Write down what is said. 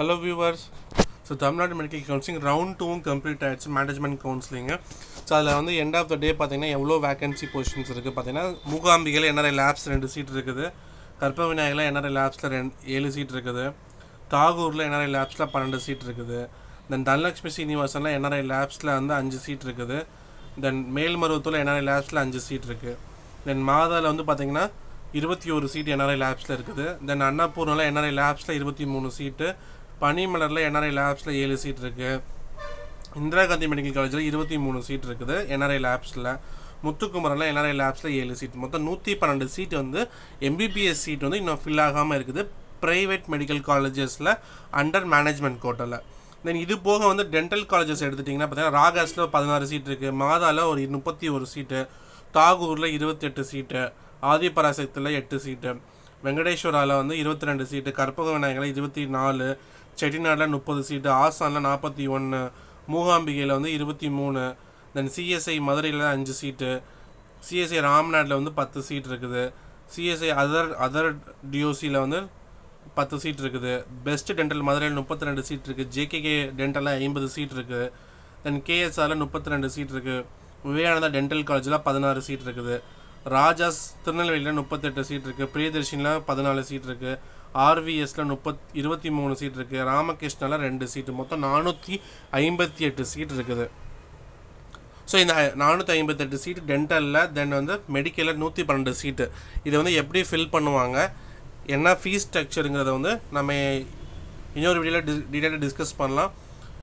hello viewers so Tamil Nadu medical counselling round டூவும் complete ஆகிடுச்சு management கவுன்சிலிங்கு ஸோ அதில் வந்து எண்ட் ஆஃப் த டே பார்த்தீங்கன்னா எவ்வளோ வேகன்சி பொசிஷன்ஸ் இருக்குது பார்த்தீங்கன்னா மூகாம்பிகையில் என்ஆர்ஐ லேப்ஸ் ரெண்டு சீட் இருக்குது கற்ப விநாயகில் என்ஆர்ஐ லேப்ஸில் ரெண்டு ஏழு சீட் இருக்குது தாகூரில் என்ஆர்ஐ லேப்ஸில் பன்னெண்டு சீட் இருக்குது தென் தனலக்ஷ்மி சீனிவாசனில் என்ஆர்ஐ லேப்ஸில் வந்து அஞ்சு சீட் இருக்குது தென் மேல்மருவத்தூரில் என்ஆர்ஐ லேப்ஸில் அஞ்சு சீட் இருக்குது தென் மாதாவில் வந்து பார்த்தீங்கன்னா இருபத்தி ஒரு சீட் என்ஆர்ஐ லேப்ஸில் இருக்குது தென் அன்னப்பூர்னில் என்ஆர்ஐ லேப்ஸில் இருபத்தி மூணு சீட்டு பனிமலரில் என்ஆர்ஐ லேப்ஸில் ஏழு சீட் இருக்குது இந்திரா காந்தி மெடிக்கல் காலேஜில் இருபத்தி மூணு சீட் இருக்குது என்ஆர்ஐ லேப்ஸில் முத்துக்குமரில் என்ஆர்ஐ லேப்ஸில் ஏழு சீட் மொத்தம் நூற்றி பன்னெண்டு சீட் வந்து எம்பிபிஎஸ் சீட் வந்து இன்னும் ஃபில் ஆகாமல் இருக்குது ப்ரைவேட் மெடிக்கல் காலேஜஸில் அண்டர் மேனேஜ்மெண்ட் கோட்டலில் தென் இது போக வந்து டென்டல் காலேஜஸ் எடுத்துட்டிங்கன்னா பார்த்தீங்கன்னா ராகாஸில் பதினாறு சீட் இருக்குது மாதாவில் ஒரு முப்பத்தி ஒரு சீட்டு தாகூரில் இருபத்தெட்டு சீட்டு ஆதிபராசக்தியில் எட்டு சீட்டு வெங்கடேஸ்வராவில் வந்து இருபத்தி ரெண்டு சீட்டு கற்பக விநாயகரில் இருபத்தி நாலு செட்டிநாடில் முப்பது சீட்டு ஆசானில் நாற்பத்தி ஒன்று மூகாம்பிகையில் வந்து இருபத்தி மூணு தென் சிஎஸ்ஐ மதுரையில் அஞ்சு சீட்டு சிஎஸ்ஐ ராம்நாட்டில் வந்து பத்து சீட் இருக்குது சிஎஸ்ஐ அதர் அதர் டிஓசியில் வந்து பத்து சீட் இருக்குது பெஸ்ட் டென்டல் மதுரையில் முப்பத்தி ரெண்டு சீட் இருக்குது ஜேகேகே டென்டலில் ஐம்பது சீட் இருக்குது தென் கேஎஸ்ஆரில் முப்பத்தி ரெண்டு சீட் இருக்குது விவேகானந்தா டென்டல் காலேஜில் பதினாறு சீட் இருக்குது ராஜாஸ் திருநெல்வேலியில் முப்பத்தெட்டு சீட் இருக்குது பிரியதர்ஷினில் பதினாலு சீட் இருக்குது ஆர்விஎஸில் முப்பத் இருபத்தி மூணு சீட் இருக்குது ராமகிருஷ்ணாவில் ரெண்டு சீட்டு மொத்தம் நானூற்றி ஐம்பத்தி எட்டு சீட் இருக்குது ஸோ இந்த நானூற்றி ஐம்பத்தெட்டு சீட்டு டென்டலில் தென் வந்து மெடிக்கலில் நூற்றி பன்னெண்டு சீட்டு இதை வந்து எப்படி ஃபில் பண்ணுவாங்க என்ன ஃபீஸ் ஸ்ட்ரக்சருங்கிறத வந்து நம்ம இன்னொரு வீடியோவில் டிஸ் டீட்டெயிலாக டிஸ்கஸ் பண்ணலாம்